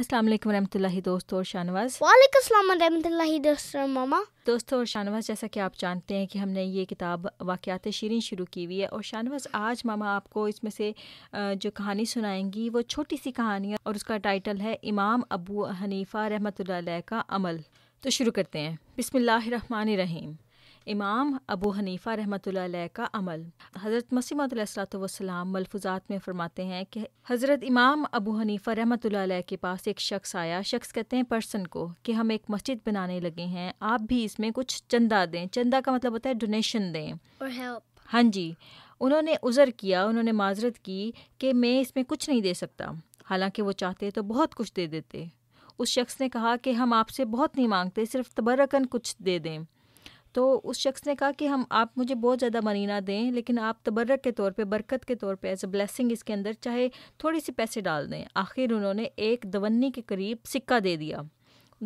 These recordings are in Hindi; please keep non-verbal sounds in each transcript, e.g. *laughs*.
अस्सलाम वालेकुम रहमतुल्लाहि दोस्तों और शानवाज वालेकुम अस्सलाम रहमतुल्लाहि दोस्तों मामा दोस्तों और शानवाज जैसा कि आप जानते हैं कि हमने ये किताब वाक़ात शीरें शुरू की हुई है और शानवाज आज मामा आपको इसमें से जो कहानी सुनाएंगी वो छोटी सी कहानी है और उसका टाइटल है इमाम अबू हनीफ़ा रहमत का अमल तो शुरू करते हैं बिस्मिल्लाहिर्रहमानिर्रहीम इमाम अबू हनीफ़ा रहमत का अमल हज़रत मसीमतम मलफूजात में फ़रमाते हैं कि हज़रत इमाम अबू हनीफ़ा रहमत के पास एक शख्स आया शख्स कहते हैं पर्सन को कि हम एक मस्जिद बनाने लगे हैं आप भी इसमें कुछ चंदा दें चंदा का मतलब होता है डोनेशन दें हाँ जी उन्होंने उज़र किया उन्होंने माजरत की कि मैं इसमें कुछ नहीं दे सकता हालांकि वो चाहते तो बहुत कुछ दे देते उस शख्स ने कहा कि हम आपसे बहुत नहीं मांगते सिर्फ तबरकन कुछ दे दें तो उस शख्स ने कहा कि हम आप मुझे बहुत ज़्यादा मनी ना दें लेकिन आप तबर्रक के तौर पे बरकत के तौर पे एज अ ब्लेसिंग इसके अंदर चाहे थोड़ी सी पैसे डाल दें आखिर उन्होंने एक दवन्नी के करीब सिक्का दे दिया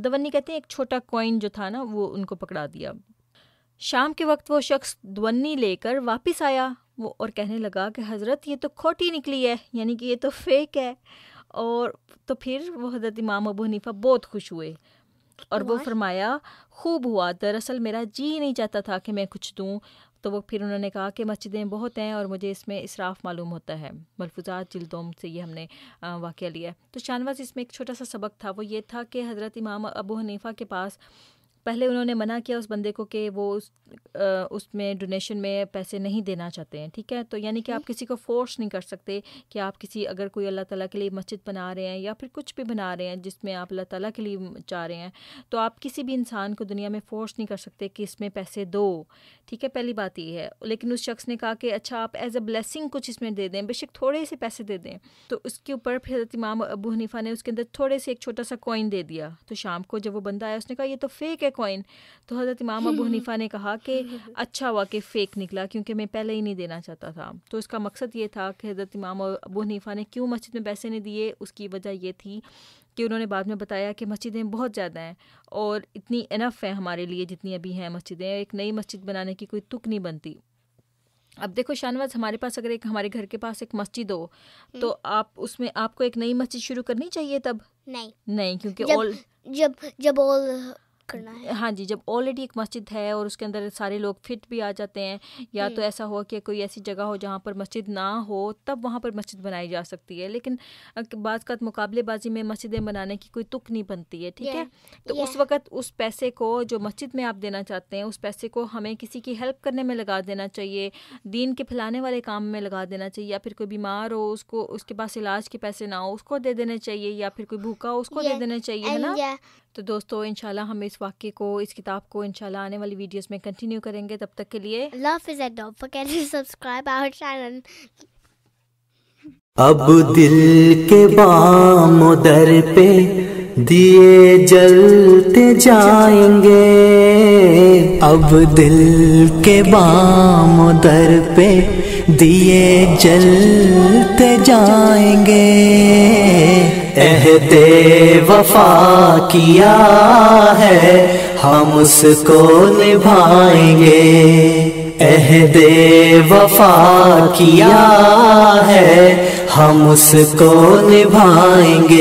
दवन्नी कहते हैं एक छोटा कॉइन जो था ना वो उनको पकड़ा दिया शाम के वक्त वो शख्स दवन्नी लेकर वापस आया वो और कहने लगा कि हज़रत ये तो खोटी निकली है यानी कि ये तो फेक है और तो फिर वो हज़रत इमाम अबू हनीफ़ा बहुत खुश हुए और वो फरमाया खूब हुआ दरअसल मेरा जी नहीं चाहता था कि मैं कुछ दूँ तो वो फिर उन्होंने कहा कि मस्जिदें बहुत हैं और मुझे इसमें इसराफ मालूम होता है मलफूजात जिल्दोम से ये हमने वाक़ लिया तो शानवाज इसमें एक छोटा सा सबक था वो ये था कि हज़रत इमाम अबू हनीफ़ा के पास पहले उन्होंने मना किया उस बंदे को कि वो उस उसमें डोनेशन में पैसे नहीं देना चाहते हैं ठीक है तो यानी कि आप किसी को फोर्स नहीं कर सकते कि आप किसी अगर कोई अल्लाह ताला के लिए मस्जिद बना रहे हैं या फिर कुछ भी बना रहे हैं जिसमें आप अल्लाह ताला के लिए चाह रहे हैं तो आप किसी भी इंसान को दुनिया में फोर्स नहीं कर सकते कि इसमें पैसे दो ठीक है पहली बात ये है लेकिन उस शख्स ने कहा कि अच्छा आप एज अ ब्लेसिंग कुछ इसमें दे दें बेशक थोड़े से पैसे दे दें तो उसके ऊपर फिर इमाम अबू हनीफा ने उसके अंदर थोड़े से एक छोटा सा कॉइन दे दिया तो शाम को जब वो बंदा आया उसने कहा ये तो फेक है कॉइन तो हज़रत इमाम अबू हम्म। हनीफा ने कहा कि *laughs* अच्छा हुआ कि फ़ेक निकला क्योंकि मैं पहले ही नहीं देना चाहता था तो इसका मकसद ये था कि हज़रत इमाम अबू हनीफा ने क्यों मस्जिद में पैसे नहीं दिए उसकी वजह यह थी कि उन्होंने बाद में बताया कि मस्जिदें बहुत ज़्यादा हैं और इतनी इनफ हैं हमारे लिए जितनी अभी हैं मस्जिदें एक नई मस्जिद बनाने की कोई तुक नहीं बनती अब देखो शानवाज हमारे पास अगर एक हमारे घर के पास एक मस्जिद हो हम्म। तो आप उसमें आपको एक नई मस्जिद शुरू करनी चाहिए तब नहीं नहीं क्योंकि ऑल जब जब ऑल करना है हाँ जी जब ऑलरेडी एक मस्जिद है और उसके अंदर सारे लोग फिट भी आ जाते हैं या तो हम्म। ऐसा हो कि कोई ऐसी जगह हो जहाँ पर मस्जिद ना हो तब वहाँ पर मस्जिद बनाई जा सकती है लेकिन बाज़ का मुकाबलेबाजी में मस्जिदें बनाने की कोई तुक नहीं बनती है ठीक है तो उस वक्त उस पैसे को जो मस्जिद में आप देना चाहते हैं उस पैसे को हमें किसी की हेल्प करने में लगा देना चाहिए दीन के फैलाने वाले काम में लगा देना चाहिए या फिर कोई बीमार हो उसको उसके पास इलाज के पैसे ना हो उसको दे देने चाहिए या फिर कोई भूखा हो उसको दे देना चाहिए है ना तो दोस्तों इनशाला हम इस वाक्य को इस किताब को इनशाला आने वाली वीडियोस में कंटिन्यू करेंगे तब तक के लिए सब्सक्राइब आवर चैनल अब दिल के बाम दर पे दिए जलते जाएंगे अब दिल के बाम दर पे दिए जलते जाएंगे एहते वफा किया है हम उसको निभाएंगे एहते वफा किया है हम उसको निभाएंगे